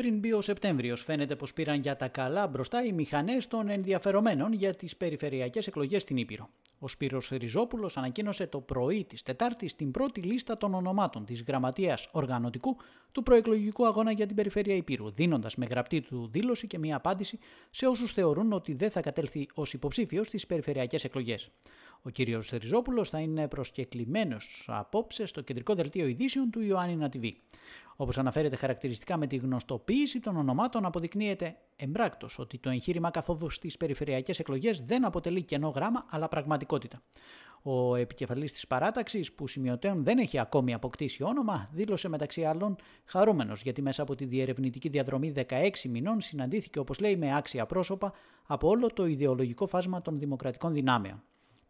Πριν μπει ο Σεπτέμβριος, φαίνεται πως πήραν για τα καλά μπροστά οι μηχανές των ενδιαφερομένων για τις περιφερειακές εκλογές στην Ήπειρο. Ο Σπύρος Ριζόπουλος ανακοίνωσε το πρωί της Τετάρτης, την πρώτη λίστα των ονομάτων της γραμματείας Οργανωτικού του προεκλογικού αγώνα για την Περιφέρεια Ήπειρου, δίνοντας με γραπτή του δήλωση και μια απάντηση σε όσους θεωρούν ότι δεν θα κατέλθει ως υποψήφιος στις περιφερειακές εκλογές. Ο κύριος Ριζόπουλος θα είναι προσκεκλημένος απόψε στο κεντρικό δελτίο ειδήσεων του Ιωάννη Νατιβή. Όπως αναφέρεται χαρακτηριστικά με τη γνωστοποίηση των ονομάτων, αποδεικνύεται εμπράκτος ότι το εγχείρημα καθόδου στις περιφερειακές εκλογές δεν αποτελεί κενό γράμμα, αλλά πραγματικότητα. Ο επικεφαλής της παράταξης που σημειωτέων δεν έχει ακόμη αποκτήσει όνομα, δήλωσε μεταξύ άλλων χαρούμενος, γιατί μέσα από τη διερευνητική διαδρομή 16 μηνών συναντήθηκε όπως λέει με άξια πρόσωπα από όλο το ιδεολογικό φάσμα των δημοκρατικών δυνάμεων.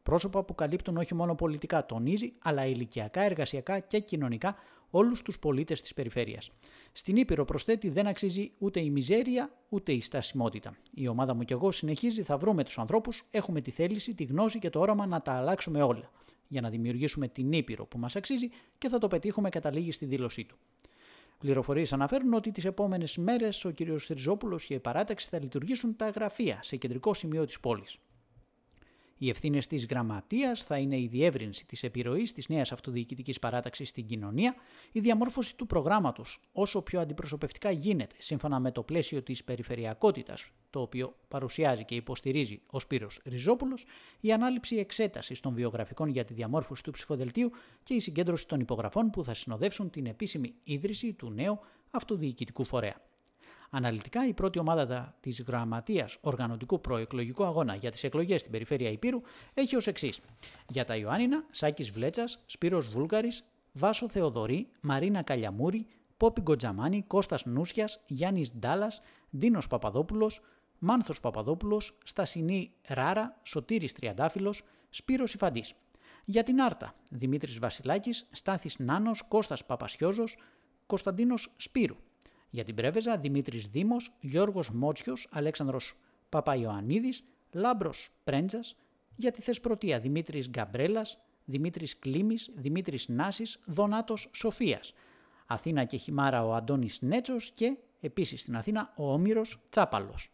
Πρόσωπα που καλύπτουν όχι μόνο πολιτικά, τονίζει, αλλά ηλικιακά, εργασιακά και κοινωνικά όλους τους πολίτες της περιφέρειας. Στην Ήπειρο, προσθέτει, δεν αξίζει ούτε η μιζέρια ούτε η στασιμότητα. Η ομάδα μου και εγώ συνεχίζει, θα βρούμε τους ανθρώπους, έχουμε τη θέληση, τη γνώση και το όραμα να τα αλλάξουμε όλα. Για να δημιουργήσουμε την Ήπειρο που μας αξίζει και θα το πετύχουμε, καταλήγει στη δήλωσή του. Πληροφορίες αναφέρουν ότι τις επόμενες μέρες ο κ. Στριζόπουλο και η παράταξη θα λειτουργήσουν τα γραφεία σε κεντρικό σημείο της πόλης. Οι ευθύνες της γραμματείας θα είναι η διεύρυνση της επιρροής της νέας αυτοδιοικητικής παράταξης στην κοινωνία, η διαμόρφωση του προγράμματος όσο πιο αντιπροσωπευτικά γίνεται, σύμφωνα με το πλαίσιο της περιφερειακότητας, το οποίο παρουσιάζει και υποστηρίζει ο Σπύρος Ριζόπουλος, η ανάληψη εξέτασης των βιογραφικών για τη διαμόρφωση του ψηφοδελτίου και η συγκέντρωση των υπογραφών που θα συνοδεύσουν την επίσημη ίδρυση του νέου αυτοδιοικητικού φορέα. Αναλυτικά, η πρώτη ομάδα της Γραμματείας Οργανωτικού Προεκλογικού Αγώνα για τις εκλογές στην περιφέρεια Υπήρου έχει ως εξής. Για τα Ιωάννινα, Σάκης Βλέτσας, Σπύρος Βούλγαρης, Βάσο Θεοδωρή, Μαρίνα Καλιαμούρη, Πόπι Γκοτζαμάνη, Κώστας Νούσιας, Γιάννης Ντάλλας, Ντίνο Παπαδόπουλος, Μάνθος Παπαδόπουλος, Στασινή Ράρα, Σωτήρης Τριαντάφυλλος, Σπύρος Ιφαντή. Για την Άρτα, Δημήτρης Βασιλάκης, Στάθης Νάνος, Κώστας Παπασιόζο, Κωνσταντίνος Σπύρου. Για την Πρέβεζα Δημήτρης Δήμος, Γιώργος Μότσιος, Αλέξανδρος Παπαϊωανίδη, Λάμπρος Πρέντζας. Για τη Θεσπρωτεία Δημήτρης Γκαμπρέλας, Δημήτρης Κλίμης, Δημήτρης Νάσης, Δονάτος Σοφίας. Αθήνα και Χιμάρα ο Αντώνης Νέτσος και επίσης στην Αθήνα ο Όμηρος Τσάπαλος.